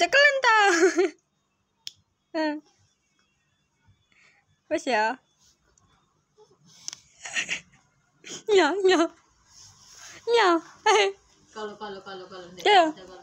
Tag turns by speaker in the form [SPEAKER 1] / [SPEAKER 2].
[SPEAKER 1] cakap lantau.
[SPEAKER 2] Apa siya? Nya, nya. Nya. Eh. Kalau, kalau, kalau, kalau. Ya.